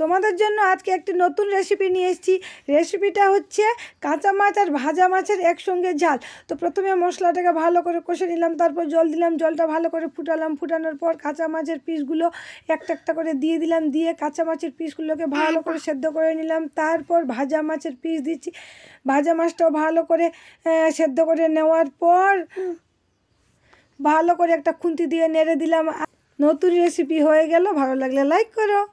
তোমাদের জন্য আজকে একটি নতুন রেসিপি নিয়ে এসেছি রেসিপিটা হচ্ছে কাঁচা মাছ আর ভাজা মাছের একসঙ্গে ঝাল তো প্রথমে মশলাটাকে ভালো করে কষে নিলাম তারপর জল দিলাম জলটা ভালো করে ফুটালাম ফুটানোর পর কাঁচা মাছের পিসগুলো একটা একটা করে দিয়ে দিলাম দিয়ে কাঁচা মাছের পিসগুলোকে ভালো করে সেদ্ধ করে নিলাম তারপর ভাজা মাছের পিস দিচ্ছি ভাজা মাছটাও ভালো করে সেদ্ধ করে নেওয়ার পর ভালো করে একটা খুন্তি দিয়ে নেড়ে দিলাম নতুন রেসিপি হয়ে গেল ভালো লাগলে লাইক করো